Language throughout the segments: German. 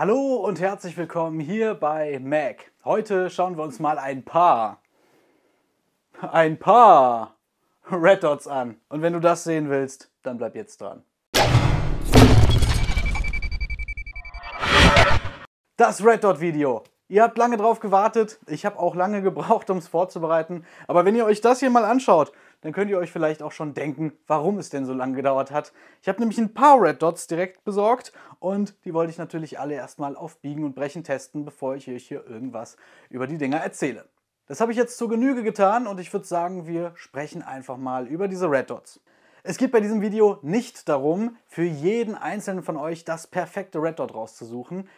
Hallo und herzlich willkommen hier bei Mac. Heute schauen wir uns mal ein paar, ein paar Red Dots an. Und wenn du das sehen willst, dann bleib jetzt dran. Das Red Dot Video. Ihr habt lange drauf gewartet, ich habe auch lange gebraucht, um es vorzubereiten. Aber wenn ihr euch das hier mal anschaut, dann könnt ihr euch vielleicht auch schon denken, warum es denn so lange gedauert hat. Ich habe nämlich ein paar Red Dots direkt besorgt und die wollte ich natürlich alle erstmal auf Biegen und Brechen testen, bevor ich euch hier irgendwas über die Dinger erzähle. Das habe ich jetzt zur Genüge getan und ich würde sagen, wir sprechen einfach mal über diese Red Dots. Es geht bei diesem Video nicht darum, für jeden einzelnen von euch das perfekte Red Dot rauszusuchen,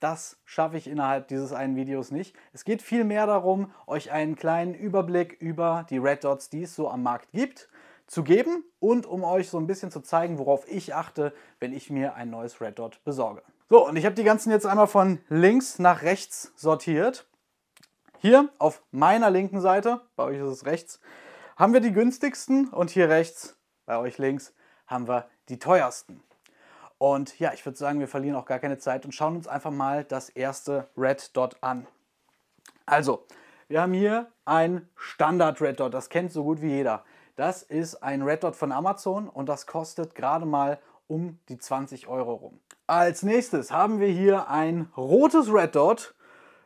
das schaffe ich innerhalb dieses einen Videos nicht. Es geht vielmehr darum, euch einen kleinen Überblick über die Red Dots, die es so am Markt gibt, zu geben und um euch so ein bisschen zu zeigen, worauf ich achte, wenn ich mir ein neues Red Dot besorge. So, und ich habe die ganzen jetzt einmal von links nach rechts sortiert. Hier auf meiner linken Seite, bei euch ist es rechts, haben wir die günstigsten und hier rechts, bei euch links, haben wir die teuersten. Und ja, ich würde sagen, wir verlieren auch gar keine Zeit und schauen uns einfach mal das erste Red Dot an. Also, wir haben hier ein Standard Red Dot, das kennt so gut wie jeder. Das ist ein Red Dot von Amazon und das kostet gerade mal um die 20 Euro rum. Als nächstes haben wir hier ein rotes Red Dot,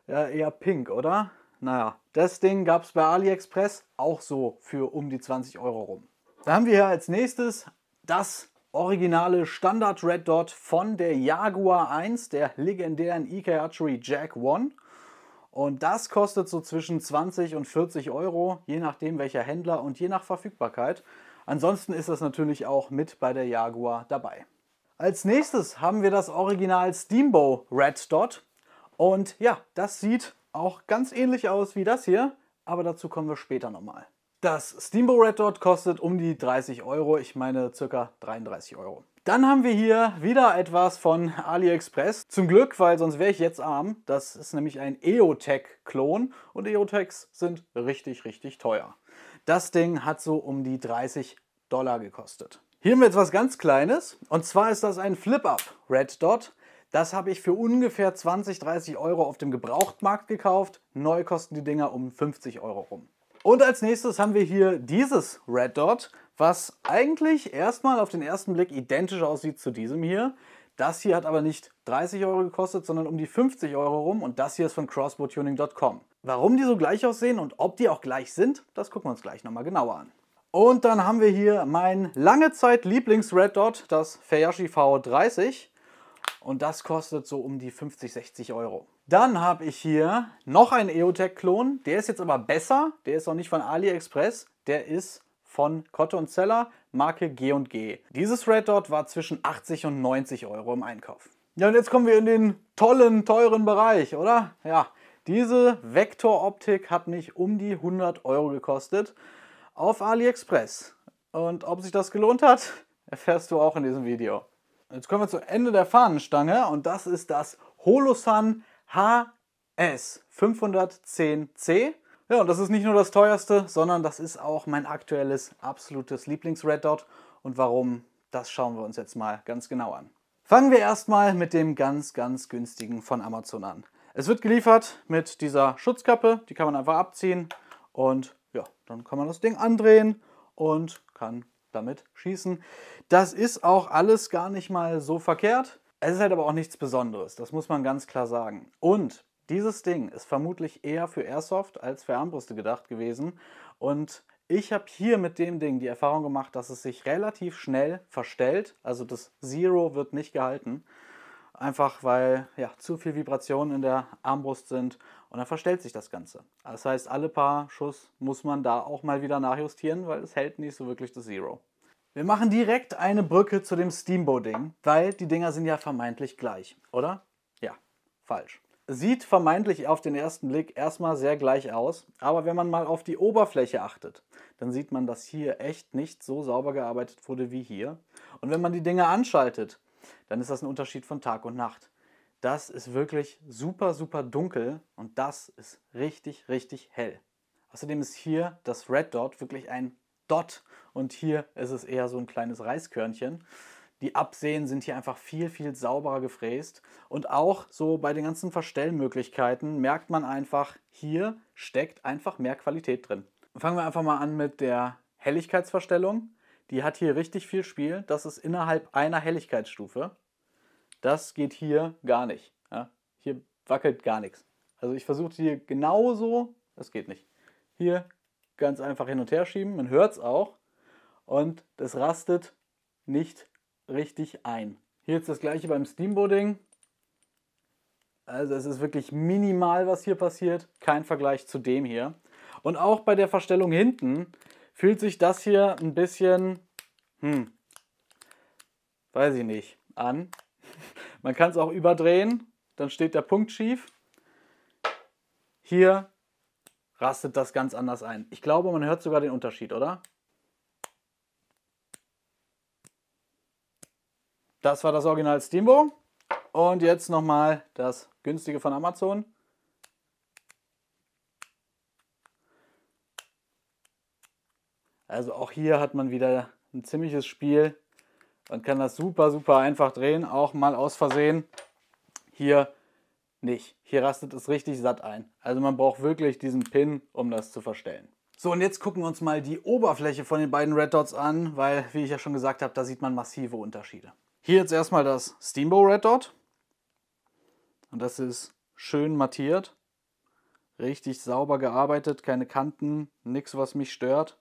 ja, eher pink, oder? Naja, das Ding gab es bei AliExpress auch so für um die 20 Euro rum. Dann haben wir hier als nächstes das originale Standard Red Dot von der Jaguar 1, der legendären EK Archery Jack 1. Und das kostet so zwischen 20 und 40 Euro, je nachdem welcher Händler und je nach Verfügbarkeit. Ansonsten ist das natürlich auch mit bei der Jaguar dabei. Als nächstes haben wir das Original Steambow Red Dot. Und ja, das sieht auch ganz ähnlich aus wie das hier, aber dazu kommen wir später nochmal. Das Steamboat Red Dot kostet um die 30 Euro, ich meine ca. 33 Euro. Dann haben wir hier wieder etwas von AliExpress. Zum Glück, weil sonst wäre ich jetzt arm. Das ist nämlich ein EOTech-Klon und EOTechs sind richtig, richtig teuer. Das Ding hat so um die 30 Dollar gekostet. Hier haben wir jetzt was ganz Kleines und zwar ist das ein Flip-Up Red Dot. Das habe ich für ungefähr 20, 30 Euro auf dem Gebrauchtmarkt gekauft. Neu kosten die Dinger um 50 Euro rum. Und als nächstes haben wir hier dieses Red Dot, was eigentlich erstmal auf den ersten Blick identisch aussieht zu diesem hier. Das hier hat aber nicht 30 Euro gekostet, sondern um die 50 Euro rum und das hier ist von crossbowtuning.com. Warum die so gleich aussehen und ob die auch gleich sind, das gucken wir uns gleich nochmal genauer an. Und dann haben wir hier mein lange Zeit Lieblings-Red Dot, das Fayashi V30 und das kostet so um die 50, 60 Euro. Dann habe ich hier noch einen EOTech-Klon. Der ist jetzt aber besser. Der ist auch nicht von AliExpress. Der ist von Cotton Seller, Marke G&G. Dieses Red Dot war zwischen 80 und 90 Euro im Einkauf. Ja, und jetzt kommen wir in den tollen, teuren Bereich, oder? Ja, diese Vektor-Optik hat mich um die 100 Euro gekostet auf AliExpress. Und ob sich das gelohnt hat, erfährst du auch in diesem Video. Jetzt kommen wir zum Ende der Fahnenstange und das ist das Holosun HS510C. Ja, und das ist nicht nur das teuerste, sondern das ist auch mein aktuelles absolutes Lieblings-Red Dot. Und warum, das schauen wir uns jetzt mal ganz genau an. Fangen wir erstmal mit dem ganz, ganz günstigen von Amazon an. Es wird geliefert mit dieser Schutzkappe, die kann man einfach abziehen und ja, dann kann man das Ding andrehen und kann damit schießen. Das ist auch alles gar nicht mal so verkehrt. Es ist halt aber auch nichts Besonderes, das muss man ganz klar sagen. Und dieses Ding ist vermutlich eher für Airsoft als für Armbrüste gedacht gewesen. Und ich habe hier mit dem Ding die Erfahrung gemacht, dass es sich relativ schnell verstellt. Also das Zero wird nicht gehalten. Einfach weil ja, zu viel Vibrationen in der Armbrust sind und dann verstellt sich das Ganze. Das heißt, alle paar Schuss muss man da auch mal wieder nachjustieren, weil es hält nicht so wirklich das Zero. Wir machen direkt eine Brücke zu dem Steamboat-Ding, weil die Dinger sind ja vermeintlich gleich, oder? Ja, falsch. Sieht vermeintlich auf den ersten Blick erstmal sehr gleich aus, aber wenn man mal auf die Oberfläche achtet, dann sieht man, dass hier echt nicht so sauber gearbeitet wurde wie hier. Und wenn man die Dinger anschaltet, dann ist das ein Unterschied von Tag und Nacht. Das ist wirklich super, super dunkel und das ist richtig, richtig hell. Außerdem ist hier das Red Dot wirklich ein Dot und hier ist es eher so ein kleines Reiskörnchen. Die Absehen sind hier einfach viel, viel sauberer gefräst. Und auch so bei den ganzen Verstellmöglichkeiten merkt man einfach, hier steckt einfach mehr Qualität drin. Fangen wir einfach mal an mit der Helligkeitsverstellung. Die hat hier richtig viel Spiel. Das ist innerhalb einer Helligkeitsstufe. Das geht hier gar nicht. Ja, hier wackelt gar nichts. Also ich versuche hier genauso, das geht nicht. Hier ganz einfach hin und her schieben. Man hört es auch. Und das rastet nicht richtig ein. Hier ist das gleiche beim Steamboating. Also es ist wirklich minimal, was hier passiert. Kein Vergleich zu dem hier. Und auch bei der Verstellung hinten fühlt sich das hier ein bisschen, hm, weiß ich nicht, an. Man kann es auch überdrehen, dann steht der Punkt schief. Hier rastet das ganz anders ein. Ich glaube, man hört sogar den Unterschied, oder? Das war das Original Steambo. Und jetzt nochmal das günstige von Amazon. Also auch hier hat man wieder ein ziemliches Spiel und kann das super, super einfach drehen. Auch mal aus Versehen hier nicht. Hier rastet es richtig satt ein. Also man braucht wirklich diesen Pin, um das zu verstellen. So, und jetzt gucken wir uns mal die Oberfläche von den beiden Red Dots an, weil, wie ich ja schon gesagt habe, da sieht man massive Unterschiede. Hier jetzt erstmal das Steamboat Red Dot. Und das ist schön mattiert. Richtig sauber gearbeitet, keine Kanten, nichts, was mich stört.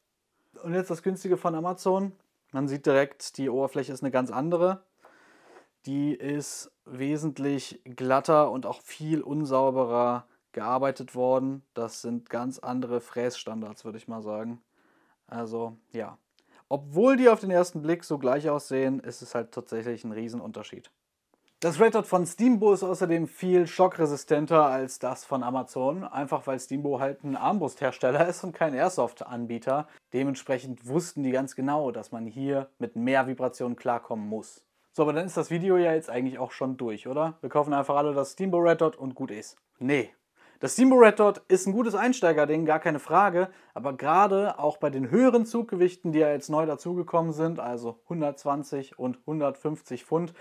Und jetzt das günstige von Amazon. Man sieht direkt, die Oberfläche ist eine ganz andere. Die ist wesentlich glatter und auch viel unsauberer gearbeitet worden. Das sind ganz andere Frässtandards, würde ich mal sagen. Also ja, obwohl die auf den ersten Blick so gleich aussehen, ist es halt tatsächlich ein Riesenunterschied. Das Red Hot von Steambo ist außerdem viel schockresistenter als das von Amazon, einfach weil Steambo halt ein Armbrusthersteller ist und kein Airsoft-Anbieter. Dementsprechend wussten die ganz genau, dass man hier mit mehr Vibrationen klarkommen muss. So, aber dann ist das Video ja jetzt eigentlich auch schon durch, oder? Wir kaufen einfach alle das Steamboat Red Dot und gut ist. Nee. Das Steamboat Red Dot ist ein gutes Einsteigerding, gar keine Frage, aber gerade auch bei den höheren Zuggewichten, die ja jetzt neu dazugekommen sind, also 120 und 150 Pfund,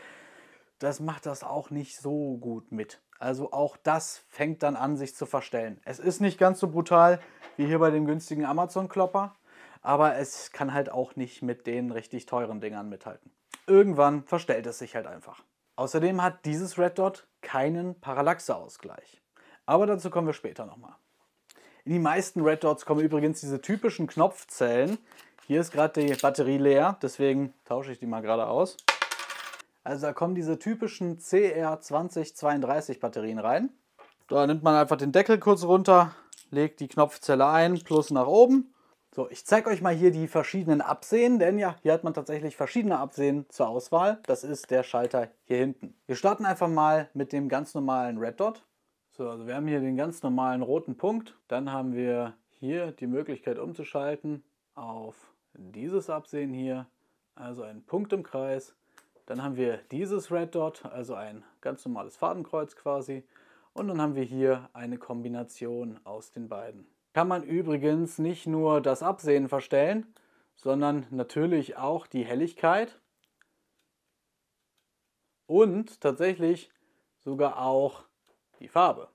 das macht das auch nicht so gut mit. Also auch das fängt dann an, sich zu verstellen. Es ist nicht ganz so brutal wie hier bei dem günstigen Amazon-Klopper, aber es kann halt auch nicht mit den richtig teuren Dingern mithalten irgendwann verstellt es sich halt einfach. Außerdem hat dieses Red Dot keinen Parallaxeausgleich. Aber dazu kommen wir später nochmal. In die meisten Red Dots kommen übrigens diese typischen Knopfzellen. Hier ist gerade die Batterie leer, deswegen tausche ich die mal gerade aus. Also da kommen diese typischen CR2032 Batterien rein. Da nimmt man einfach den Deckel kurz runter, legt die Knopfzelle ein, plus nach oben so, ich zeige euch mal hier die verschiedenen Absehen, denn ja, hier hat man tatsächlich verschiedene Absehen zur Auswahl. Das ist der Schalter hier hinten. Wir starten einfach mal mit dem ganz normalen Red Dot. So, also wir haben hier den ganz normalen roten Punkt. Dann haben wir hier die Möglichkeit umzuschalten auf dieses Absehen hier, also einen Punkt im Kreis. Dann haben wir dieses Red Dot, also ein ganz normales Fadenkreuz quasi. Und dann haben wir hier eine Kombination aus den beiden kann man übrigens nicht nur das Absehen verstellen, sondern natürlich auch die Helligkeit und tatsächlich sogar auch die Farbe.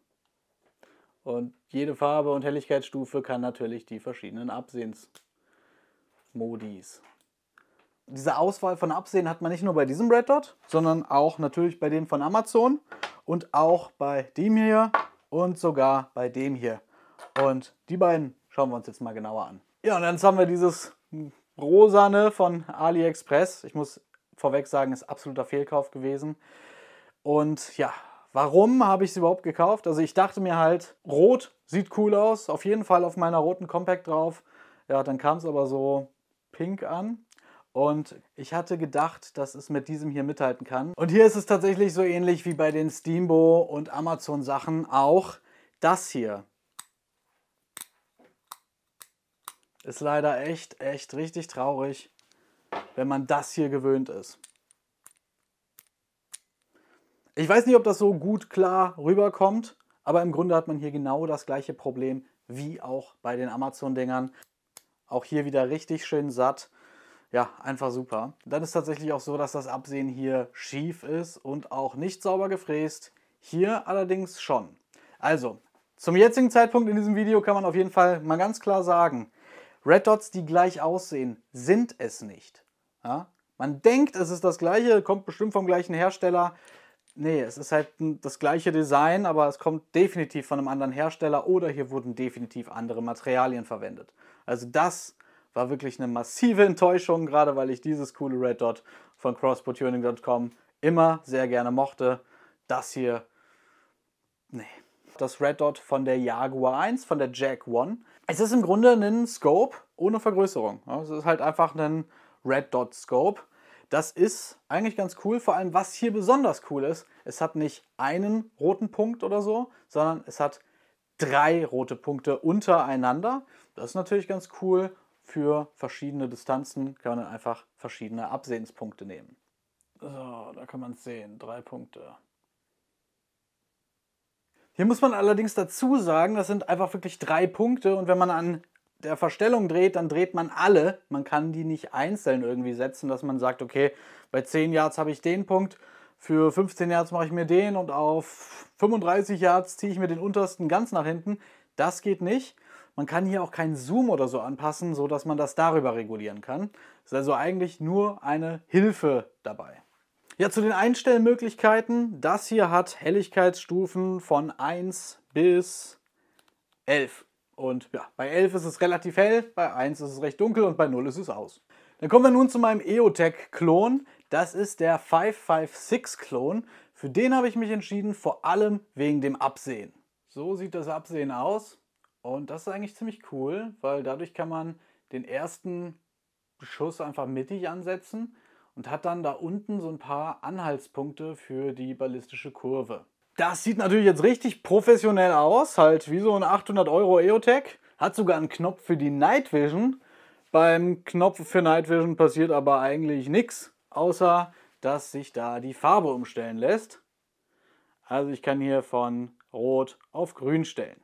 Und jede Farbe und Helligkeitsstufe kann natürlich die verschiedenen Absehensmodis. Diese Auswahl von Absehen hat man nicht nur bei diesem Red Dot, sondern auch natürlich bei dem von Amazon und auch bei dem hier und sogar bei dem hier. Und die beiden schauen wir uns jetzt mal genauer an. Ja, und dann haben wir dieses Rosane von AliExpress. Ich muss vorweg sagen, ist absoluter Fehlkauf gewesen. Und ja, warum habe ich es überhaupt gekauft? Also ich dachte mir halt, rot sieht cool aus, auf jeden Fall auf meiner roten Compact drauf. Ja, dann kam es aber so pink an. Und ich hatte gedacht, dass es mit diesem hier mithalten kann. Und hier ist es tatsächlich so ähnlich wie bei den Steambo und Amazon Sachen auch. Das hier Ist leider echt, echt richtig traurig, wenn man das hier gewöhnt ist. Ich weiß nicht, ob das so gut klar rüberkommt, aber im Grunde hat man hier genau das gleiche Problem wie auch bei den Amazon-Dingern. Auch hier wieder richtig schön satt. Ja, einfach super. Dann ist tatsächlich auch so, dass das Absehen hier schief ist und auch nicht sauber gefräst. Hier allerdings schon. Also, zum jetzigen Zeitpunkt in diesem Video kann man auf jeden Fall mal ganz klar sagen, Red Dots, die gleich aussehen, sind es nicht. Ja? Man denkt, es ist das gleiche, kommt bestimmt vom gleichen Hersteller. Nee, es ist halt das gleiche Design, aber es kommt definitiv von einem anderen Hersteller oder hier wurden definitiv andere Materialien verwendet. Also das war wirklich eine massive Enttäuschung, gerade weil ich dieses coole Red Dot von crossportuning.com immer sehr gerne mochte. Das hier, nee. Das Red Dot von der Jaguar 1, von der Jack 1 es ist im Grunde ein Scope ohne Vergrößerung. es ist halt einfach ein Red Dot Scope. Das ist eigentlich ganz cool, vor allem was hier besonders cool ist, es hat nicht einen roten Punkt oder so, sondern es hat drei rote Punkte untereinander. Das ist natürlich ganz cool. Für verschiedene Distanzen kann man einfach verschiedene Absehenspunkte nehmen. So, da kann man es sehen, drei Punkte. Hier muss man allerdings dazu sagen, das sind einfach wirklich drei Punkte und wenn man an der Verstellung dreht, dann dreht man alle. Man kann die nicht einzeln irgendwie setzen, dass man sagt, okay, bei 10 Yards habe ich den Punkt, für 15 Yards mache ich mir den und auf 35 Yards ziehe ich mir den untersten ganz nach hinten. Das geht nicht. Man kann hier auch keinen Zoom oder so anpassen, sodass man das darüber regulieren kann. Es ist also eigentlich nur eine Hilfe dabei. Ja, zu den Einstellmöglichkeiten. Das hier hat Helligkeitsstufen von 1 bis 11. Und ja, bei 11 ist es relativ hell, bei 1 ist es recht dunkel und bei 0 ist es aus. Dann kommen wir nun zu meinem EOTech-Klon. Das ist der 556-Klon. Für den habe ich mich entschieden, vor allem wegen dem Absehen. So sieht das Absehen aus. Und das ist eigentlich ziemlich cool, weil dadurch kann man den ersten Schuss einfach mittig ansetzen und hat dann da unten so ein paar Anhaltspunkte für die ballistische Kurve. Das sieht natürlich jetzt richtig professionell aus, halt wie so ein 800 Euro EOTech. Hat sogar einen Knopf für die Night Vision. Beim Knopf für Night Vision passiert aber eigentlich nichts, außer dass sich da die Farbe umstellen lässt. Also ich kann hier von Rot auf Grün stellen.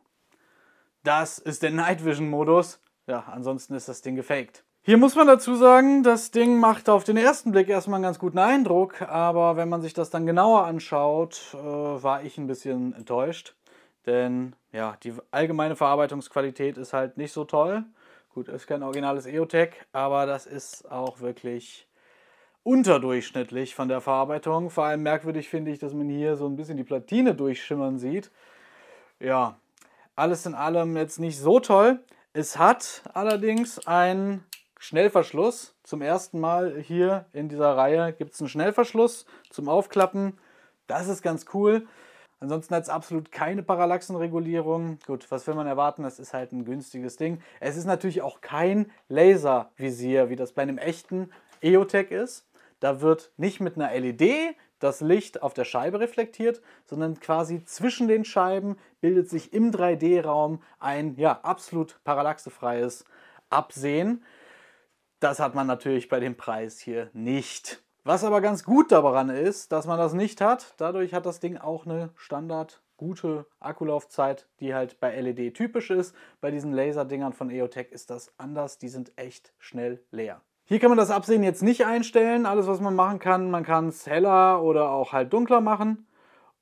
Das ist der Night Vision Modus. Ja, ansonsten ist das Ding gefaked. Hier muss man dazu sagen, das Ding macht auf den ersten Blick erstmal einen ganz guten Eindruck, aber wenn man sich das dann genauer anschaut, äh, war ich ein bisschen enttäuscht. Denn ja, die allgemeine Verarbeitungsqualität ist halt nicht so toll. Gut, ist kein originales EOTech, aber das ist auch wirklich unterdurchschnittlich von der Verarbeitung. Vor allem merkwürdig finde ich, dass man hier so ein bisschen die Platine durchschimmern sieht. Ja, alles in allem jetzt nicht so toll. Es hat allerdings ein Schnellverschluss. Zum ersten Mal hier in dieser Reihe gibt es einen Schnellverschluss zum Aufklappen. Das ist ganz cool. Ansonsten hat es absolut keine Parallaxenregulierung. Gut, was will man erwarten? Das ist halt ein günstiges Ding. Es ist natürlich auch kein Laservisier, wie das bei einem echten EOTech ist. Da wird nicht mit einer LED das Licht auf der Scheibe reflektiert, sondern quasi zwischen den Scheiben bildet sich im 3D-Raum ein ja, absolut parallaxefreies Absehen. Das hat man natürlich bei dem Preis hier nicht. Was aber ganz gut daran ist, dass man das nicht hat. Dadurch hat das Ding auch eine Standard gute Akkulaufzeit, die halt bei LED typisch ist. Bei diesen Laserdingern von EOTech ist das anders. Die sind echt schnell leer. Hier kann man das Absehen jetzt nicht einstellen. Alles, was man machen kann, man kann es heller oder auch halt dunkler machen.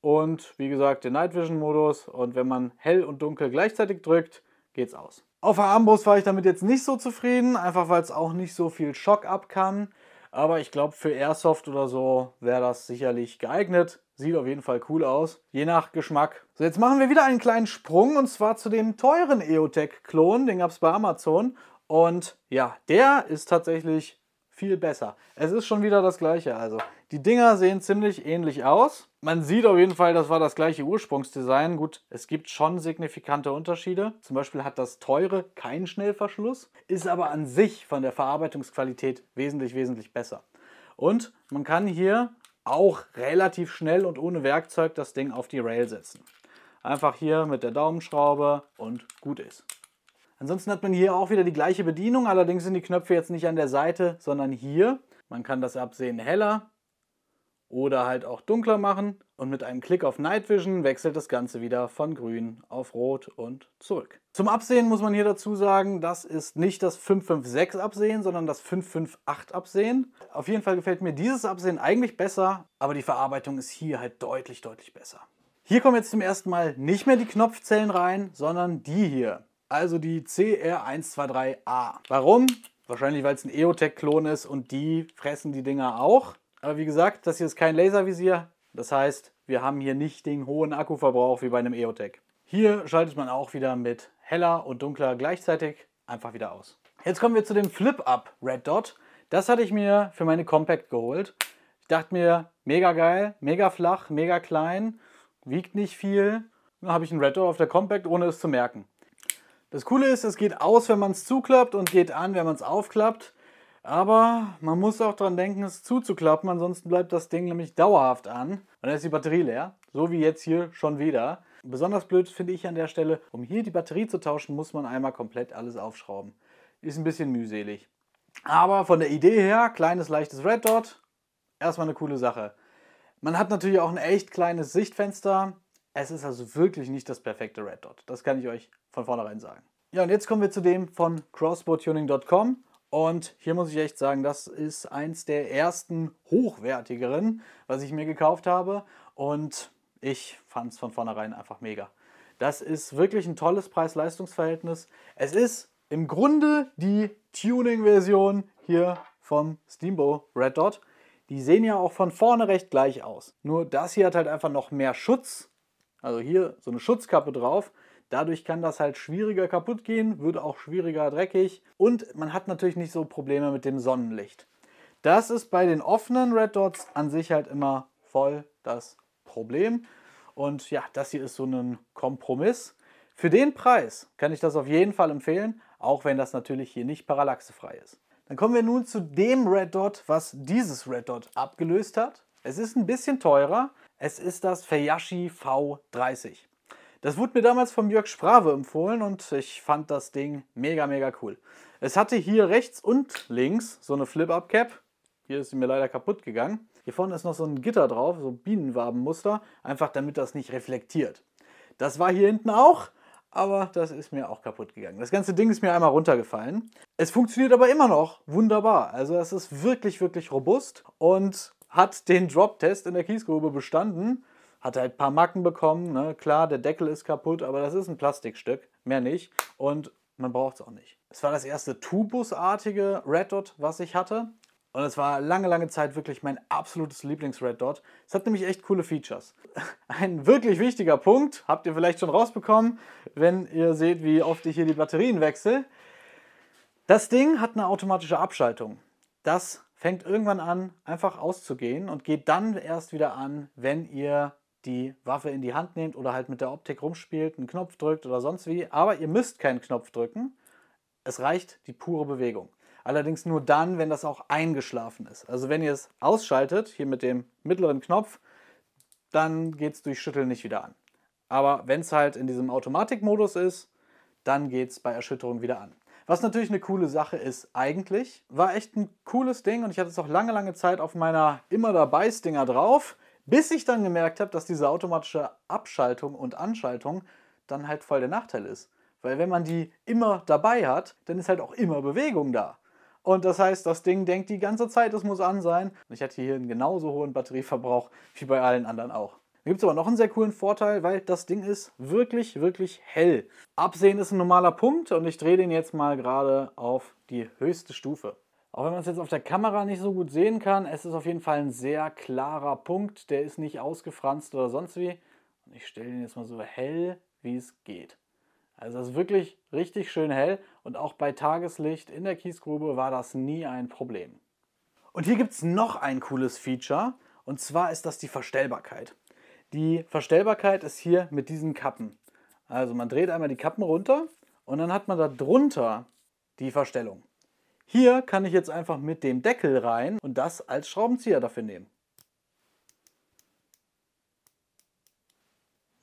Und wie gesagt, den Night Vision Modus. Und wenn man hell und dunkel gleichzeitig drückt, geht's aus. Auf der Armbrust war ich damit jetzt nicht so zufrieden, einfach weil es auch nicht so viel Schock ab kann. Aber ich glaube, für Airsoft oder so wäre das sicherlich geeignet. Sieht auf jeden Fall cool aus, je nach Geschmack. So, jetzt machen wir wieder einen kleinen Sprung und zwar zu dem teuren EOTech-Klon. Den gab es bei Amazon. Und ja, der ist tatsächlich viel besser. Es ist schon wieder das gleiche. Also, die Dinger sehen ziemlich ähnlich aus. Man sieht auf jeden Fall, das war das gleiche Ursprungsdesign. Gut, es gibt schon signifikante Unterschiede. Zum Beispiel hat das teure keinen Schnellverschluss, ist aber an sich von der Verarbeitungsqualität wesentlich, wesentlich besser. Und man kann hier auch relativ schnell und ohne Werkzeug das Ding auf die Rail setzen. Einfach hier mit der Daumenschraube und gut ist. Ansonsten hat man hier auch wieder die gleiche Bedienung, allerdings sind die Knöpfe jetzt nicht an der Seite, sondern hier. Man kann das Absehen heller oder halt auch dunkler machen und mit einem Klick auf Night Vision wechselt das Ganze wieder von grün auf rot und zurück. Zum Absehen muss man hier dazu sagen, das ist nicht das 556 Absehen, sondern das 558 Absehen. Auf jeden Fall gefällt mir dieses Absehen eigentlich besser, aber die Verarbeitung ist hier halt deutlich, deutlich besser. Hier kommen jetzt zum ersten Mal nicht mehr die Knopfzellen rein, sondern die hier. Also die CR123A. Warum? Wahrscheinlich, weil es ein EOTech-Klon ist und die fressen die Dinger auch. Aber wie gesagt, das hier ist kein Laservisier. Das heißt, wir haben hier nicht den hohen Akkuverbrauch wie bei einem EOTech. Hier schaltet man auch wieder mit heller und dunkler gleichzeitig einfach wieder aus. Jetzt kommen wir zu dem Flip-Up Red Dot. Das hatte ich mir für meine Compact geholt. Ich dachte mir, mega geil, mega flach, mega klein, wiegt nicht viel. Dann habe ich einen Red Dot auf der Compact, ohne es zu merken. Das Coole ist, es geht aus, wenn man es zuklappt und geht an, wenn man es aufklappt. Aber man muss auch dran denken, es zuzuklappen, ansonsten bleibt das Ding nämlich dauerhaft an und dann ist die Batterie leer, so wie jetzt hier schon wieder. Besonders blöd finde ich an der Stelle, um hier die Batterie zu tauschen, muss man einmal komplett alles aufschrauben. Ist ein bisschen mühselig. Aber von der Idee her, kleines, leichtes Red Dot, erstmal eine coole Sache. Man hat natürlich auch ein echt kleines Sichtfenster. Es ist also wirklich nicht das perfekte Red Dot. Das kann ich euch von vornherein sagen. Ja, und jetzt kommen wir zu dem von crossbowtuning.com. Und hier muss ich echt sagen, das ist eins der ersten hochwertigeren, was ich mir gekauft habe. Und ich fand es von vornherein einfach mega. Das ist wirklich ein tolles Preis-Leistungs-Verhältnis. Es ist im Grunde die Tuning-Version hier vom Steamboat Red Dot. Die sehen ja auch von vorne recht gleich aus. Nur das hier hat halt einfach noch mehr Schutz. Also hier so eine Schutzkappe drauf. Dadurch kann das halt schwieriger kaputt gehen, wird auch schwieriger dreckig und man hat natürlich nicht so Probleme mit dem Sonnenlicht. Das ist bei den offenen Red Dots an sich halt immer voll das Problem. Und ja, das hier ist so ein Kompromiss. Für den Preis kann ich das auf jeden Fall empfehlen, auch wenn das natürlich hier nicht parallaxefrei ist. Dann kommen wir nun zu dem Red Dot, was dieses Red Dot abgelöst hat. Es ist ein bisschen teurer. Es ist das Feyashi V30. Das wurde mir damals vom Jörg Sprave empfohlen und ich fand das Ding mega, mega cool. Es hatte hier rechts und links so eine Flip-Up-Cap. Hier ist sie mir leider kaputt gegangen. Hier vorne ist noch so ein Gitter drauf, so Bienenwabenmuster, einfach damit das nicht reflektiert. Das war hier hinten auch, aber das ist mir auch kaputt gegangen. Das ganze Ding ist mir einmal runtergefallen. Es funktioniert aber immer noch wunderbar. Also es ist wirklich, wirklich robust und hat den Drop-Test in der Kiesgrube bestanden. Hat halt ein paar Macken bekommen, ne? klar, der Deckel ist kaputt, aber das ist ein Plastikstück, mehr nicht. Und man braucht es auch nicht. Es war das erste Tubus-artige Red Dot, was ich hatte. Und es war lange, lange Zeit wirklich mein absolutes Lieblings-Red Dot. Es hat nämlich echt coole Features. Ein wirklich wichtiger Punkt, habt ihr vielleicht schon rausbekommen, wenn ihr seht, wie oft ich hier die Batterien wechsle. Das Ding hat eine automatische Abschaltung. Das fängt irgendwann an, einfach auszugehen und geht dann erst wieder an, wenn ihr die Waffe in die Hand nehmt oder halt mit der Optik rumspielt, einen Knopf drückt oder sonst wie. Aber ihr müsst keinen Knopf drücken. Es reicht die pure Bewegung. Allerdings nur dann, wenn das auch eingeschlafen ist. Also wenn ihr es ausschaltet, hier mit dem mittleren Knopf, dann geht es durch Schütteln nicht wieder an. Aber wenn es halt in diesem Automatikmodus ist, dann geht es bei Erschütterung wieder an. Was natürlich eine coole Sache ist eigentlich. War echt ein cooles Ding und ich hatte es auch lange, lange Zeit auf meiner immer dabei Stinger drauf. Bis ich dann gemerkt habe, dass diese automatische Abschaltung und Anschaltung dann halt voll der Nachteil ist. Weil wenn man die immer dabei hat, dann ist halt auch immer Bewegung da. Und das heißt, das Ding denkt die ganze Zeit, es muss an sein. Und ich hatte hier einen genauso hohen Batterieverbrauch wie bei allen anderen auch. Da gibt es aber noch einen sehr coolen Vorteil, weil das Ding ist wirklich, wirklich hell. Absehen ist ein normaler Punkt und ich drehe den jetzt mal gerade auf die höchste Stufe. Auch wenn man es jetzt auf der Kamera nicht so gut sehen kann, es ist auf jeden Fall ein sehr klarer Punkt. Der ist nicht ausgefranst oder sonst wie. Und ich stelle den jetzt mal so hell, wie es geht. Also das ist wirklich richtig schön hell und auch bei Tageslicht in der Kiesgrube war das nie ein Problem. Und hier gibt es noch ein cooles Feature und zwar ist das die Verstellbarkeit. Die Verstellbarkeit ist hier mit diesen Kappen. Also man dreht einmal die Kappen runter und dann hat man da drunter die Verstellung. Hier kann ich jetzt einfach mit dem Deckel rein und das als Schraubenzieher dafür nehmen.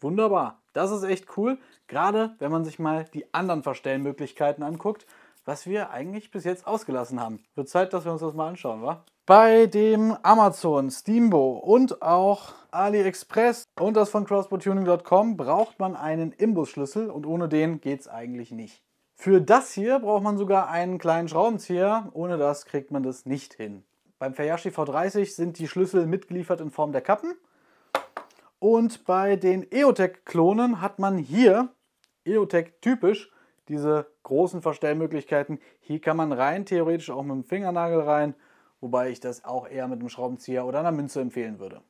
Wunderbar, das ist echt cool, gerade wenn man sich mal die anderen Verstellmöglichkeiten anguckt, was wir eigentlich bis jetzt ausgelassen haben. Wird Zeit, dass wir uns das mal anschauen, wa? Bei dem Amazon, Steambo und auch AliExpress und das von crossbowtuning.com braucht man einen Imbusschlüssel und ohne den geht es eigentlich nicht. Für das hier braucht man sogar einen kleinen Schraubenzieher, ohne das kriegt man das nicht hin. Beim Fayashi V30 sind die Schlüssel mitgeliefert in Form der Kappen. Und bei den EOTech-Klonen hat man hier, EOTech-typisch, diese großen Verstellmöglichkeiten. Hier kann man rein theoretisch auch mit dem Fingernagel rein, wobei ich das auch eher mit einem Schraubenzieher oder einer Münze empfehlen würde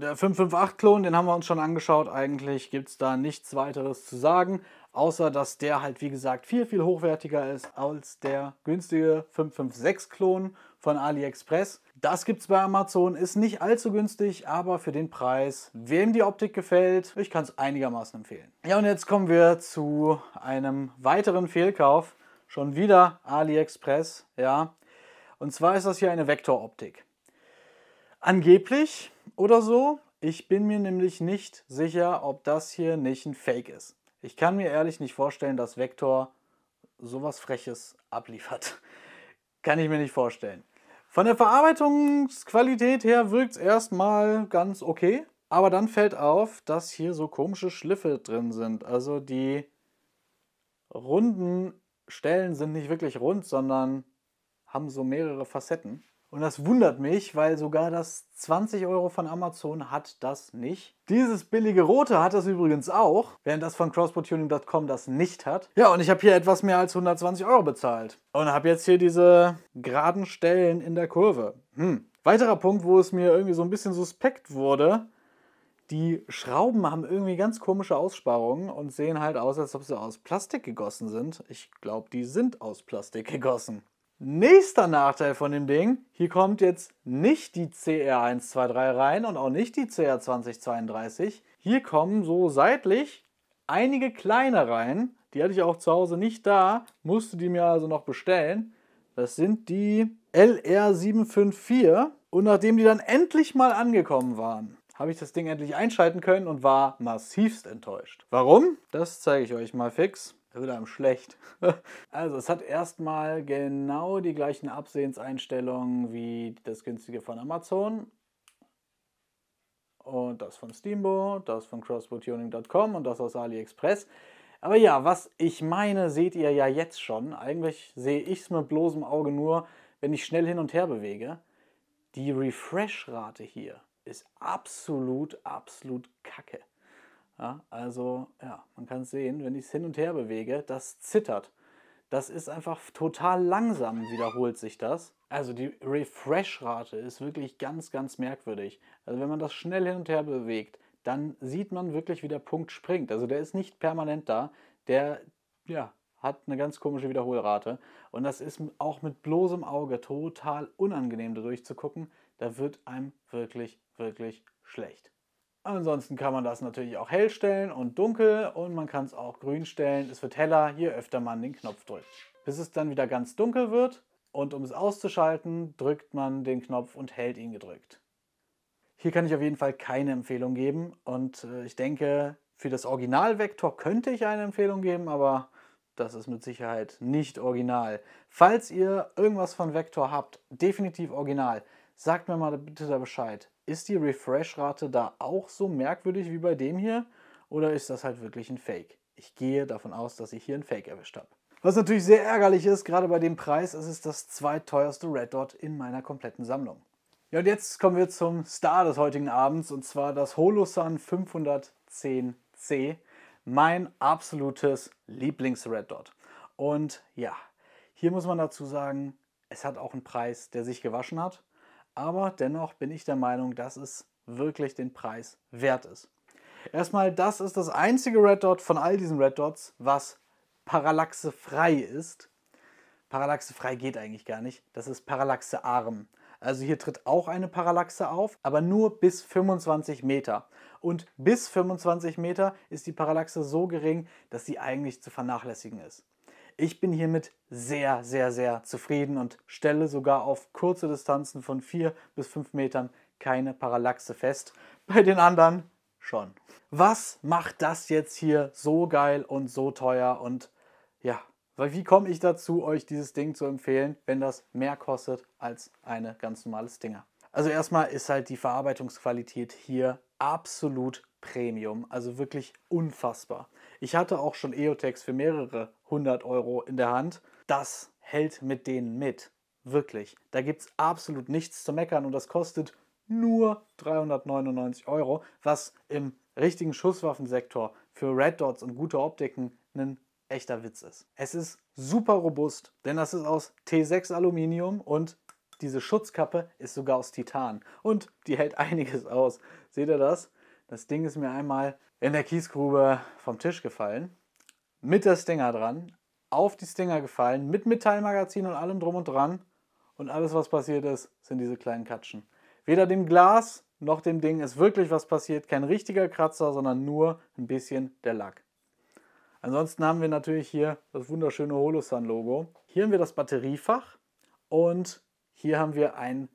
der 558-Klon, den haben wir uns schon angeschaut. Eigentlich gibt es da nichts weiteres zu sagen, außer dass der halt, wie gesagt, viel, viel hochwertiger ist als der günstige 556-Klon von AliExpress. Das gibt es bei Amazon, ist nicht allzu günstig, aber für den Preis, wem die Optik gefällt, ich kann es einigermaßen empfehlen. Ja, und jetzt kommen wir zu einem weiteren Fehlkauf. Schon wieder AliExpress, ja. Und zwar ist das hier eine Vektoroptik. Angeblich oder so. Ich bin mir nämlich nicht sicher, ob das hier nicht ein Fake ist. Ich kann mir ehrlich nicht vorstellen, dass Vector sowas Freches abliefert. kann ich mir nicht vorstellen. Von der Verarbeitungsqualität her wirkt es erstmal ganz okay. Aber dann fällt auf, dass hier so komische Schliffe drin sind. Also die runden Stellen sind nicht wirklich rund, sondern haben so mehrere Facetten. Und das wundert mich, weil sogar das 20 Euro von Amazon hat das nicht. Dieses billige rote hat das übrigens auch, während das von crossbowtuning.com das nicht hat. Ja, und ich habe hier etwas mehr als 120 Euro bezahlt. Und habe jetzt hier diese geraden Stellen in der Kurve. Hm. Weiterer Punkt, wo es mir irgendwie so ein bisschen suspekt wurde, die Schrauben haben irgendwie ganz komische Aussparungen und sehen halt aus, als ob sie aus Plastik gegossen sind. Ich glaube, die sind aus Plastik gegossen. Nächster Nachteil von dem Ding, hier kommt jetzt nicht die CR123 rein und auch nicht die CR2032. Hier kommen so seitlich einige kleine rein. Die hatte ich auch zu Hause nicht da, musste die mir also noch bestellen. Das sind die LR754. Und nachdem die dann endlich mal angekommen waren, habe ich das Ding endlich einschalten können und war massivst enttäuscht. Warum? Das zeige ich euch mal fix. Da wird einem schlecht. also es hat erstmal genau die gleichen Absehenseinstellungen wie das günstige von Amazon. Und das von Steambo, das von CrossbowTuning.com und das aus AliExpress. Aber ja, was ich meine, seht ihr ja jetzt schon. Eigentlich sehe ich es mit bloßem Auge nur, wenn ich schnell hin und her bewege. Die Refresh-Rate hier ist absolut, absolut kacke. Ja, also ja, man kann es sehen, wenn ich es hin und her bewege, das zittert. Das ist einfach total langsam, wiederholt sich das. Also die Refresh-Rate ist wirklich ganz, ganz merkwürdig. Also wenn man das schnell hin und her bewegt, dann sieht man wirklich, wie der Punkt springt. Also der ist nicht permanent da. Der ja, hat eine ganz komische Wiederholrate. Und das ist auch mit bloßem Auge total unangenehm, da durchzugucken. Da wird einem wirklich, wirklich schlecht. Ansonsten kann man das natürlich auch hell stellen und dunkel und man kann es auch grün stellen. Es wird heller, je öfter man den Knopf drückt. Bis es dann wieder ganz dunkel wird und um es auszuschalten, drückt man den Knopf und hält ihn gedrückt. Hier kann ich auf jeden Fall keine Empfehlung geben und äh, ich denke, für das Original Originalvektor könnte ich eine Empfehlung geben, aber das ist mit Sicherheit nicht original. Falls ihr irgendwas von Vector habt, definitiv original, sagt mir mal bitte da Bescheid. Ist die Refresh-Rate da auch so merkwürdig wie bei dem hier? Oder ist das halt wirklich ein Fake? Ich gehe davon aus, dass ich hier ein Fake erwischt habe. Was natürlich sehr ärgerlich ist, gerade bei dem Preis, es ist das zweiteuerste Red Dot in meiner kompletten Sammlung. Ja, und jetzt kommen wir zum Star des heutigen Abends, und zwar das Holosun 510C. Mein absolutes Lieblings-Red Dot. Und ja, hier muss man dazu sagen, es hat auch einen Preis, der sich gewaschen hat aber dennoch bin ich der Meinung, dass es wirklich den Preis wert ist. Erstmal, das ist das einzige Red Dot von all diesen Red Dots, was parallaxefrei ist. Parallaxefrei geht eigentlich gar nicht. Das ist parallaxearm. Also hier tritt auch eine Parallaxe auf, aber nur bis 25 Meter. Und bis 25 Meter ist die Parallaxe so gering, dass sie eigentlich zu vernachlässigen ist. Ich bin hiermit sehr, sehr, sehr zufrieden und stelle sogar auf kurze Distanzen von 4 bis 5 Metern keine Parallaxe fest. Bei den anderen schon. Was macht das jetzt hier so geil und so teuer? Und ja, wie komme ich dazu, euch dieses Ding zu empfehlen, wenn das mehr kostet als eine ganz normale Stinger? Also erstmal ist halt die Verarbeitungsqualität hier absolut Premium, also wirklich unfassbar. Ich hatte auch schon EOTEX für mehrere hundert Euro in der Hand. Das hält mit denen mit. Wirklich. Da gibt es absolut nichts zu meckern und das kostet nur 399 Euro, was im richtigen Schusswaffensektor für Red Dots und gute Optiken ein echter Witz ist. Es ist super robust, denn das ist aus T6 Aluminium und diese Schutzkappe ist sogar aus Titan und die hält einiges aus. Seht ihr das? Das Ding ist mir einmal in der Kiesgrube vom Tisch gefallen, mit der Stinger dran, auf die Stinger gefallen, mit Metallmagazin und allem drum und dran. Und alles, was passiert ist, sind diese kleinen Katschen. Weder dem Glas noch dem Ding ist wirklich was passiert. Kein richtiger Kratzer, sondern nur ein bisschen der Lack. Ansonsten haben wir natürlich hier das wunderschöne Holosun-Logo. Hier haben wir das Batteriefach und hier haben wir einen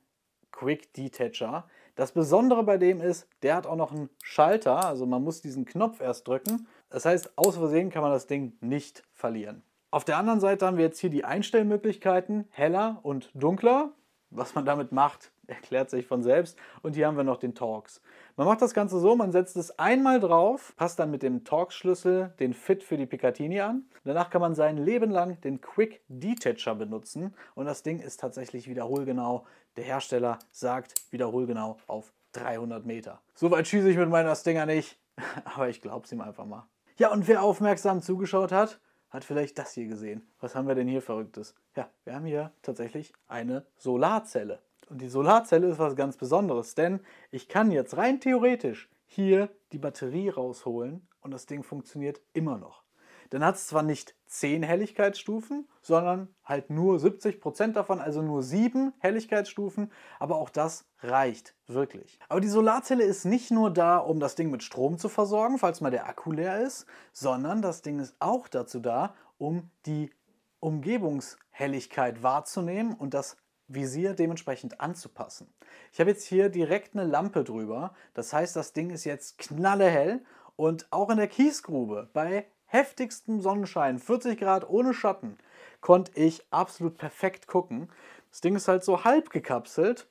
Quick Detacher. Das Besondere bei dem ist, der hat auch noch einen Schalter, also man muss diesen Knopf erst drücken. Das heißt, aus Versehen kann man das Ding nicht verlieren. Auf der anderen Seite haben wir jetzt hier die Einstellmöglichkeiten, heller und dunkler. Was man damit macht, erklärt sich von selbst. Und hier haben wir noch den Torx. Man macht das Ganze so, man setzt es einmal drauf, passt dann mit dem Torx-Schlüssel den Fit für die Picatinny an. Danach kann man sein Leben lang den Quick Detacher benutzen und das Ding ist tatsächlich wiederholgenau. Der Hersteller sagt wiederholgenau auf 300 Meter. Soweit schieße ich mit meiner Stinger nicht, aber ich glaub's ihm einfach mal. Ja, und wer aufmerksam zugeschaut hat, hat vielleicht das hier gesehen. Was haben wir denn hier Verrücktes? Ja, wir haben hier tatsächlich eine Solarzelle. Und die Solarzelle ist was ganz Besonderes, denn ich kann jetzt rein theoretisch hier die Batterie rausholen und das Ding funktioniert immer noch. Dann hat es zwar nicht 10 Helligkeitsstufen, sondern halt nur 70% Prozent davon, also nur 7 Helligkeitsstufen, aber auch das reicht wirklich. Aber die Solarzelle ist nicht nur da, um das Ding mit Strom zu versorgen, falls mal der Akku leer ist, sondern das Ding ist auch dazu da, um die Umgebungshelligkeit wahrzunehmen und das Visier dementsprechend anzupassen. Ich habe jetzt hier direkt eine Lampe drüber, das heißt, das Ding ist jetzt knallehell und auch in der Kiesgrube bei heftigstem Sonnenschein, 40 Grad ohne Schatten, konnte ich absolut perfekt gucken. Das Ding ist halt so halb gekapselt,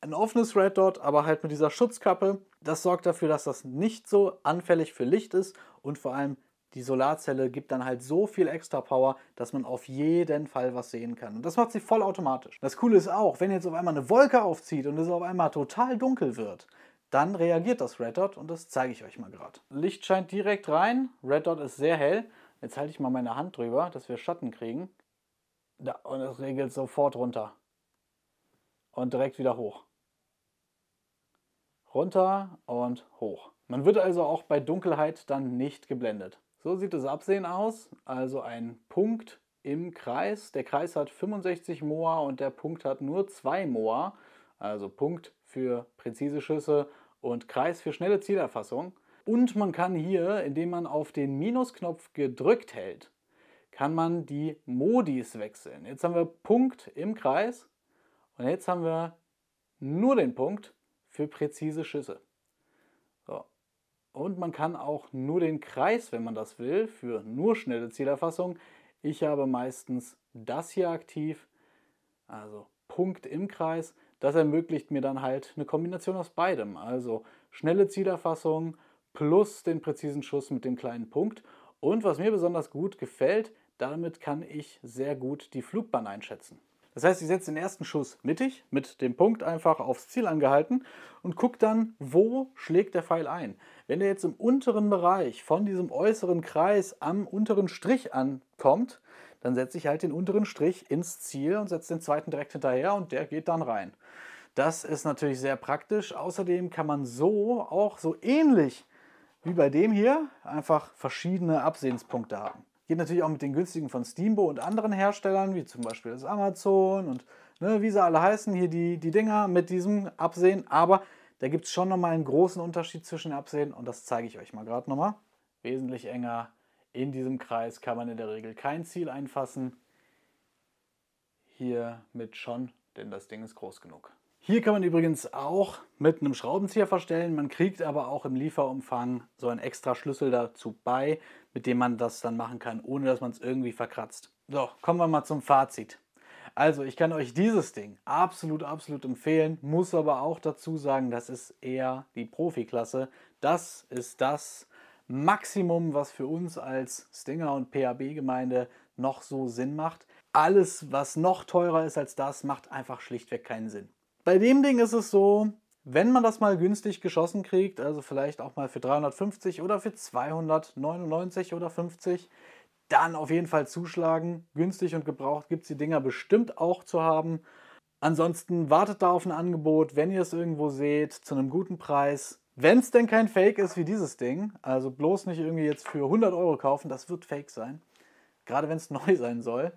ein offenes Red Dot, aber halt mit dieser Schutzkappe. Das sorgt dafür, dass das nicht so anfällig für Licht ist und vor allem die Solarzelle gibt dann halt so viel extra Power, dass man auf jeden Fall was sehen kann. Und das macht sie vollautomatisch. Das Coole ist auch, wenn jetzt auf einmal eine Wolke aufzieht und es auf einmal total dunkel wird, dann reagiert das Red Dot und das zeige ich euch mal gerade. Licht scheint direkt rein, Red Dot ist sehr hell. Jetzt halte ich mal meine Hand drüber, dass wir Schatten kriegen. Da, und es regelt sofort runter. Und direkt wieder hoch. Runter und hoch. Man wird also auch bei Dunkelheit dann nicht geblendet. So sieht das Absehen aus, also ein Punkt im Kreis. Der Kreis hat 65 Moa und der Punkt hat nur 2 Moa. Also Punkt für präzise Schüsse und Kreis für schnelle Zielerfassung. Und man kann hier, indem man auf den Minusknopf gedrückt hält, kann man die Modis wechseln. Jetzt haben wir Punkt im Kreis und jetzt haben wir nur den Punkt für präzise Schüsse. Und man kann auch nur den Kreis, wenn man das will, für nur schnelle Zielerfassung. Ich habe meistens das hier aktiv, also Punkt im Kreis. Das ermöglicht mir dann halt eine Kombination aus beidem. Also schnelle Zielerfassung plus den präzisen Schuss mit dem kleinen Punkt. Und was mir besonders gut gefällt, damit kann ich sehr gut die Flugbahn einschätzen. Das heißt, ich setze den ersten Schuss mittig, mit dem Punkt einfach aufs Ziel angehalten und gucke dann, wo schlägt der Pfeil ein. Wenn der jetzt im unteren Bereich von diesem äußeren Kreis am unteren Strich ankommt, dann setze ich halt den unteren Strich ins Ziel und setze den zweiten direkt hinterher und der geht dann rein. Das ist natürlich sehr praktisch. Außerdem kann man so auch so ähnlich wie bei dem hier einfach verschiedene Absehenspunkte haben. Geht natürlich auch mit den günstigen von Steamboat und anderen Herstellern, wie zum Beispiel das Amazon und ne, wie sie alle heißen, hier die, die Dinger mit diesem Absehen. Aber da gibt es schon nochmal einen großen Unterschied zwischen Absehen und das zeige ich euch mal gerade nochmal. Wesentlich enger. In diesem Kreis kann man in der Regel kein Ziel einfassen. Hier mit schon, denn das Ding ist groß genug. Hier kann man übrigens auch mit einem Schraubenzieher verstellen. Man kriegt aber auch im Lieferumfang so einen extra Schlüssel dazu bei, mit dem man das dann machen kann, ohne dass man es irgendwie verkratzt. So, kommen wir mal zum Fazit. Also, ich kann euch dieses Ding absolut, absolut empfehlen, muss aber auch dazu sagen, das ist eher die Profiklasse. Das ist das Maximum, was für uns als Stinger und pab gemeinde noch so Sinn macht. Alles, was noch teurer ist als das, macht einfach schlichtweg keinen Sinn. Bei dem Ding ist es so, wenn man das mal günstig geschossen kriegt, also vielleicht auch mal für 350 oder für 299 oder 50, dann auf jeden Fall zuschlagen. Günstig und gebraucht gibt es die Dinger bestimmt auch zu haben. Ansonsten wartet da auf ein Angebot, wenn ihr es irgendwo seht, zu einem guten Preis. Wenn es denn kein Fake ist wie dieses Ding, also bloß nicht irgendwie jetzt für 100 Euro kaufen, das wird Fake sein. Gerade wenn es neu sein soll.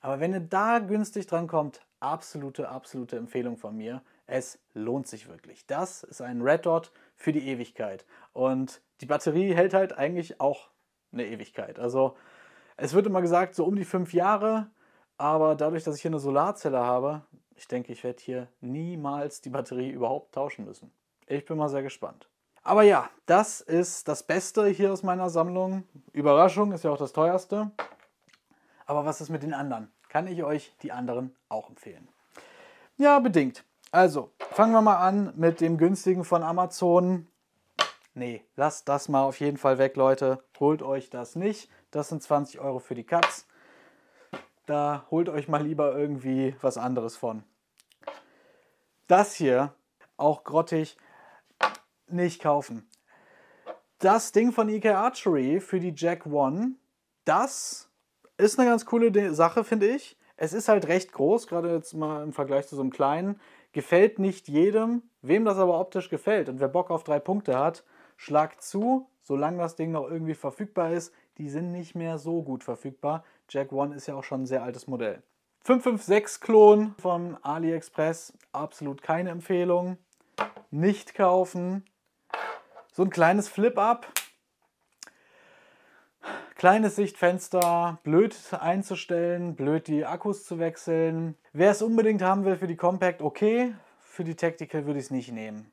Aber wenn ihr da günstig dran kommt, absolute, absolute Empfehlung von mir. Es lohnt sich wirklich. Das ist ein Red Dot für die Ewigkeit. Und die Batterie hält halt eigentlich auch eine Ewigkeit. Also es wird immer gesagt, so um die fünf Jahre, aber dadurch, dass ich hier eine Solarzelle habe, ich denke, ich werde hier niemals die Batterie überhaupt tauschen müssen. Ich bin mal sehr gespannt. Aber ja, das ist das Beste hier aus meiner Sammlung. Überraschung ist ja auch das teuerste. Aber was ist mit den anderen? kann ich euch die anderen auch empfehlen. Ja, bedingt. Also, fangen wir mal an mit dem günstigen von Amazon. Nee, lasst das mal auf jeden Fall weg, Leute. Holt euch das nicht. Das sind 20 Euro für die Katz. Da holt euch mal lieber irgendwie was anderes von. Das hier, auch grottig, nicht kaufen. Das Ding von EK Archery für die Jack One, das ist eine ganz coole Sache, finde ich. Es ist halt recht groß, gerade jetzt mal im Vergleich zu so einem kleinen. Gefällt nicht jedem, wem das aber optisch gefällt. Und wer Bock auf drei Punkte hat, schlagt zu, solange das Ding noch irgendwie verfügbar ist. Die sind nicht mehr so gut verfügbar. Jack One ist ja auch schon ein sehr altes Modell. 556-Klon von AliExpress, absolut keine Empfehlung. Nicht kaufen. So ein kleines Flip-Up, Kleines Sichtfenster, blöd einzustellen, blöd die Akkus zu wechseln. Wer es unbedingt haben will für die Compact, okay. Für die Tactical würde ich es nicht nehmen.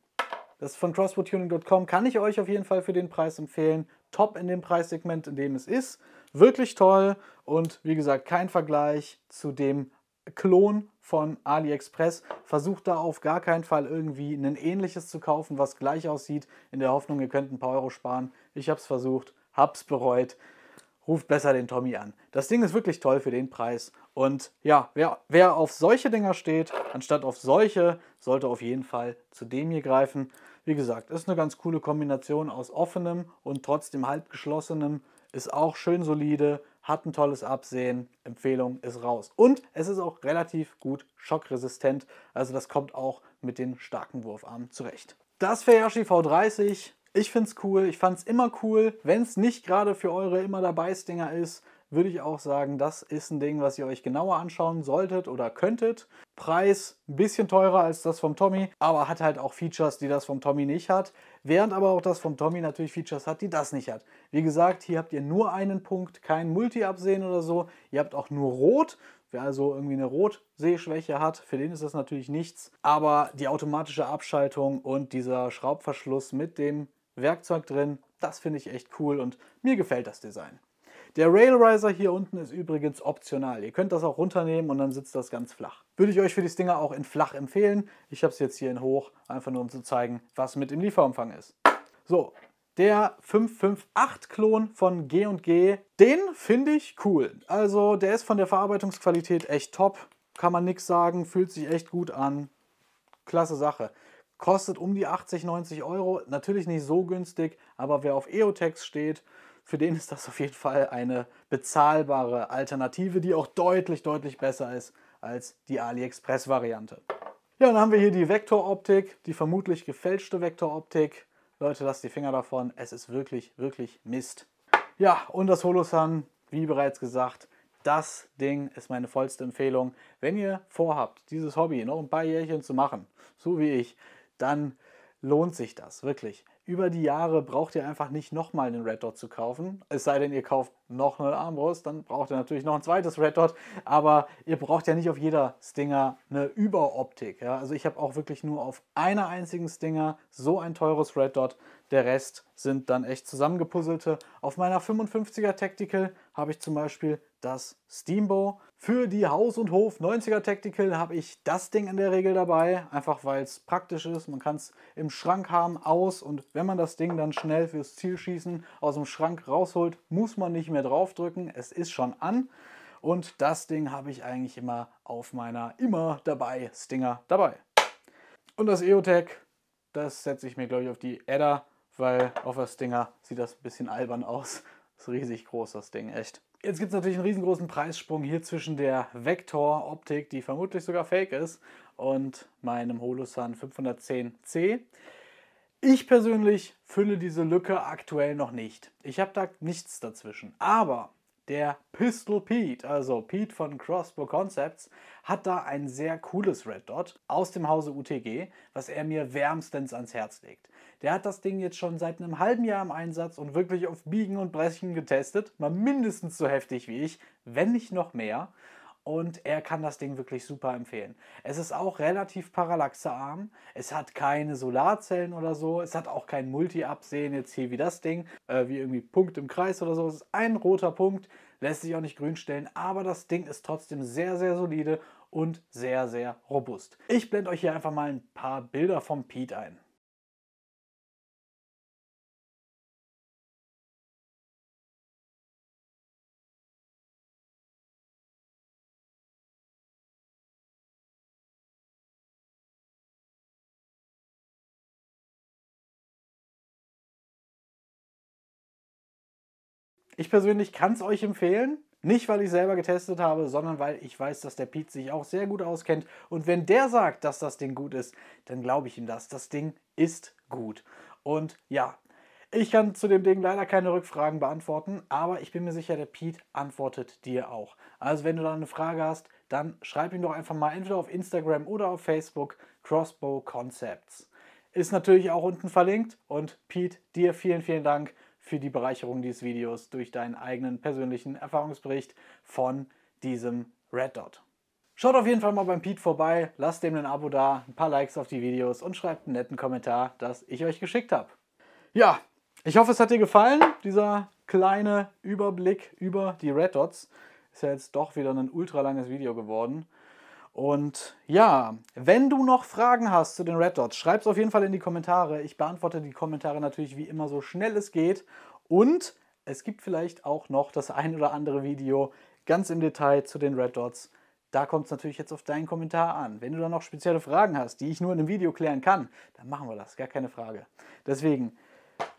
Das von crosswoodtuning.com kann ich euch auf jeden Fall für den Preis empfehlen. Top in dem Preissegment, in dem es ist. Wirklich toll und wie gesagt, kein Vergleich zu dem Klon von AliExpress. Versucht da auf gar keinen Fall irgendwie ein ähnliches zu kaufen, was gleich aussieht, in der Hoffnung, ihr könnt ein paar Euro sparen. Ich habe es versucht, hab's bereut ruft besser den Tommy an. Das Ding ist wirklich toll für den Preis. Und ja, wer, wer auf solche Dinger steht, anstatt auf solche, sollte auf jeden Fall zu dem hier greifen. Wie gesagt, ist eine ganz coole Kombination aus offenem und trotzdem halbgeschlossenem. Ist auch schön solide, hat ein tolles Absehen. Empfehlung ist raus. Und es ist auch relativ gut schockresistent. Also das kommt auch mit den starken Wurfarmen zurecht. Das Fayashi V30 ich finde es cool, ich fand es immer cool. Wenn es nicht gerade für eure immer dabei Stinger ist, würde ich auch sagen, das ist ein Ding, was ihr euch genauer anschauen solltet oder könntet. Preis ein bisschen teurer als das vom Tommy, aber hat halt auch Features, die das vom Tommy nicht hat. Während aber auch das vom Tommy natürlich Features hat, die das nicht hat. Wie gesagt, hier habt ihr nur einen Punkt, kein Multi-Absehen oder so. Ihr habt auch nur Rot. Wer also irgendwie eine Rotsehschwäche hat, für den ist das natürlich nichts. Aber die automatische Abschaltung und dieser Schraubverschluss mit dem Werkzeug drin. Das finde ich echt cool und mir gefällt das Design. Der Railriser hier unten ist übrigens optional. Ihr könnt das auch runternehmen und dann sitzt das ganz flach. Würde ich euch für die Stinger auch in flach empfehlen. Ich habe es jetzt hier in hoch, einfach nur um zu zeigen, was mit im Lieferumfang ist. So, der 558-Klon von G&G, den finde ich cool. Also der ist von der Verarbeitungsqualität echt top, kann man nichts sagen, fühlt sich echt gut an. Klasse Sache kostet um die 80, 90 Euro. Natürlich nicht so günstig, aber wer auf EOTEX steht, für den ist das auf jeden Fall eine bezahlbare Alternative, die auch deutlich, deutlich besser ist als die AliExpress-Variante. Ja, dann haben wir hier die Vektoroptik, die vermutlich gefälschte Vektoroptik. Leute, lasst die Finger davon, es ist wirklich, wirklich Mist. Ja, und das Holosun, wie bereits gesagt, das Ding ist meine vollste Empfehlung. Wenn ihr vorhabt, dieses Hobby noch ein paar Jährchen zu machen, so wie ich, dann lohnt sich das, wirklich. Über die Jahre braucht ihr einfach nicht nochmal einen Red Dot zu kaufen. Es sei denn, ihr kauft noch eine Armbrust, dann braucht ihr natürlich noch ein zweites Red Dot. Aber ihr braucht ja nicht auf jeder Stinger eine Überoptik. Ja? Also ich habe auch wirklich nur auf einer einzigen Stinger so ein teures Red Dot. Der Rest sind dann echt zusammengepuzzelte. Auf meiner 55er Tactical habe ich zum Beispiel das Steambow. Für die Haus- und Hof 90er Tactical habe ich das Ding in der Regel dabei, einfach weil es praktisch ist. Man kann es im Schrank haben, aus und wenn man das Ding dann schnell fürs Zielschießen aus dem Schrank rausholt, muss man nicht mehr draufdrücken. Es ist schon an. Und das Ding habe ich eigentlich immer auf meiner immer dabei Stinger dabei. Und das EOTech, das setze ich mir glaube ich auf die Adder weil auf das Dinger sieht das ein bisschen albern aus. Das Ist riesig groß, das Ding, echt. Jetzt gibt es natürlich einen riesengroßen Preissprung hier zwischen der Vector-Optik, die vermutlich sogar fake ist, und meinem Holosun 510C. Ich persönlich fülle diese Lücke aktuell noch nicht. Ich habe da nichts dazwischen. Aber der Pistol Pete, also Pete von Crossbow Concepts, hat da ein sehr cooles Red Dot aus dem Hause UTG, was er mir wärmstens ans Herz legt. Der hat das Ding jetzt schon seit einem halben Jahr im Einsatz und wirklich auf Biegen und Brechen getestet. Mal mindestens so heftig wie ich, wenn nicht noch mehr. Und er kann das Ding wirklich super empfehlen. Es ist auch relativ parallaxearm. Es hat keine Solarzellen oder so. Es hat auch kein Multi-Absehen jetzt hier wie das Ding. Äh, wie irgendwie Punkt im Kreis oder so. Es ist ein roter Punkt. Lässt sich auch nicht grün stellen. Aber das Ding ist trotzdem sehr, sehr solide und sehr, sehr robust. Ich blende euch hier einfach mal ein paar Bilder vom Pete ein. Ich persönlich kann es euch empfehlen. Nicht, weil ich selber getestet habe, sondern weil ich weiß, dass der Pete sich auch sehr gut auskennt. Und wenn der sagt, dass das Ding gut ist, dann glaube ich ihm das. Das Ding ist gut. Und ja, ich kann zu dem Ding leider keine Rückfragen beantworten, aber ich bin mir sicher, der Pete antwortet dir auch. Also wenn du da eine Frage hast, dann schreib ihm doch einfach mal entweder auf Instagram oder auf Facebook Crossbow Concepts. Ist natürlich auch unten verlinkt und Pete, dir vielen, vielen Dank für die Bereicherung dieses Videos durch deinen eigenen persönlichen Erfahrungsbericht von diesem Red Dot. Schaut auf jeden Fall mal beim Pete vorbei, lasst dem ein Abo da, ein paar Likes auf die Videos und schreibt einen netten Kommentar, dass ich euch geschickt habe. Ja, ich hoffe, es hat dir gefallen, dieser kleine Überblick über die Red Dots. Ist ja jetzt doch wieder ein ultra langes Video geworden. Und ja, wenn du noch Fragen hast zu den Red Dots, schreib es auf jeden Fall in die Kommentare. Ich beantworte die Kommentare natürlich wie immer so schnell es geht. Und es gibt vielleicht auch noch das ein oder andere Video ganz im Detail zu den Red Dots. Da kommt es natürlich jetzt auf deinen Kommentar an. Wenn du da noch spezielle Fragen hast, die ich nur in einem Video klären kann, dann machen wir das, gar keine Frage. Deswegen,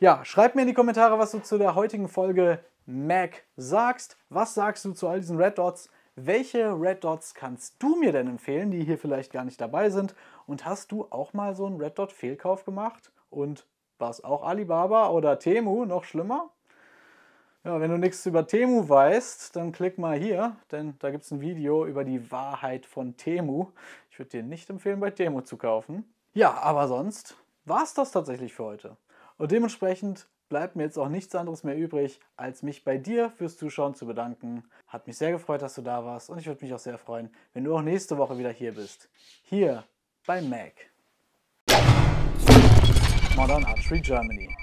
ja, schreib mir in die Kommentare, was du zu der heutigen Folge Mac sagst. Was sagst du zu all diesen Red Dots? Welche Red Dots kannst du mir denn empfehlen, die hier vielleicht gar nicht dabei sind? Und hast du auch mal so einen Red Dot Fehlkauf gemacht? Und war es auch Alibaba oder Temu noch schlimmer? Ja, wenn du nichts über Temu weißt, dann klick mal hier, denn da gibt es ein Video über die Wahrheit von Temu. Ich würde dir nicht empfehlen, bei Temu zu kaufen. Ja, aber sonst war es das tatsächlich für heute. Und dementsprechend bleibt mir jetzt auch nichts anderes mehr übrig, als mich bei dir fürs Zuschauen zu bedanken. Hat mich sehr gefreut, dass du da warst und ich würde mich auch sehr freuen, wenn du auch nächste Woche wieder hier bist. Hier bei Mac. Modern Archery Germany.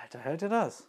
Alter, hält ihr das?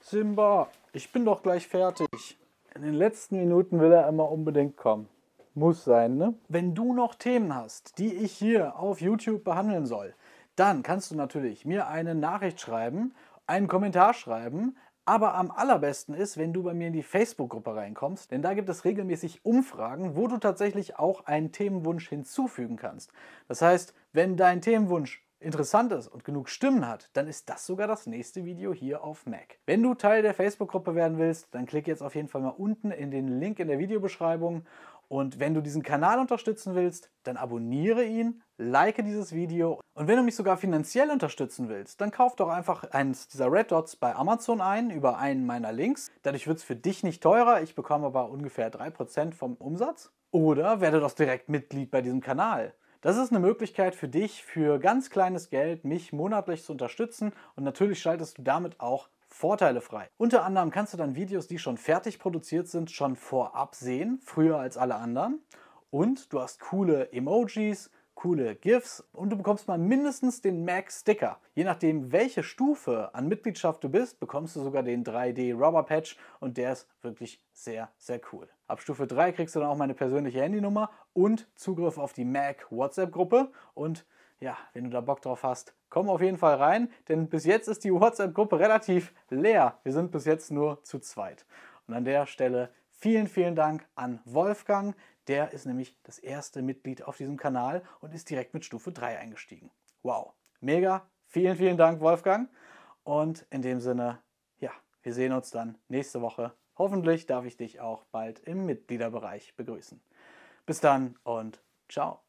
Simba, ich bin doch gleich fertig. In den letzten Minuten will er immer unbedingt kommen. Muss sein, ne? Wenn du noch Themen hast, die ich hier auf YouTube behandeln soll, dann kannst du natürlich mir eine Nachricht schreiben, einen Kommentar schreiben, aber am allerbesten ist, wenn du bei mir in die Facebook-Gruppe reinkommst, denn da gibt es regelmäßig Umfragen, wo du tatsächlich auch einen Themenwunsch hinzufügen kannst. Das heißt, wenn dein Themenwunsch interessant ist und genug Stimmen hat, dann ist das sogar das nächste Video hier auf Mac. Wenn du Teil der Facebook-Gruppe werden willst, dann klick jetzt auf jeden Fall mal unten in den Link in der Videobeschreibung und wenn du diesen Kanal unterstützen willst, dann abonniere ihn, like dieses Video und wenn du mich sogar finanziell unterstützen willst, dann kauf doch einfach eines dieser Red Dots bei Amazon ein über einen meiner Links. Dadurch wird es für dich nicht teurer, ich bekomme aber ungefähr 3% vom Umsatz. Oder werde doch direkt Mitglied bei diesem Kanal. Das ist eine Möglichkeit für dich, für ganz kleines Geld mich monatlich zu unterstützen und natürlich schaltest du damit auch Vorteile frei. Unter anderem kannst du dann Videos, die schon fertig produziert sind, schon vorab sehen, früher als alle anderen. Und du hast coole Emojis, coole GIFs und du bekommst mal mindestens den Mac-Sticker. Je nachdem, welche Stufe an Mitgliedschaft du bist, bekommst du sogar den 3D-Rubber-Patch und der ist wirklich sehr, sehr cool. Ab Stufe 3 kriegst du dann auch meine persönliche Handynummer und Zugriff auf die Mac-WhatsApp-Gruppe und ja, wenn du da Bock drauf hast, komm auf jeden Fall rein, denn bis jetzt ist die WhatsApp-Gruppe relativ leer. Wir sind bis jetzt nur zu zweit. Und an der Stelle vielen, vielen Dank an Wolfgang. Der ist nämlich das erste Mitglied auf diesem Kanal und ist direkt mit Stufe 3 eingestiegen. Wow, mega. Vielen, vielen Dank, Wolfgang. Und in dem Sinne, ja, wir sehen uns dann nächste Woche. Hoffentlich darf ich dich auch bald im Mitgliederbereich begrüßen. Bis dann und ciao.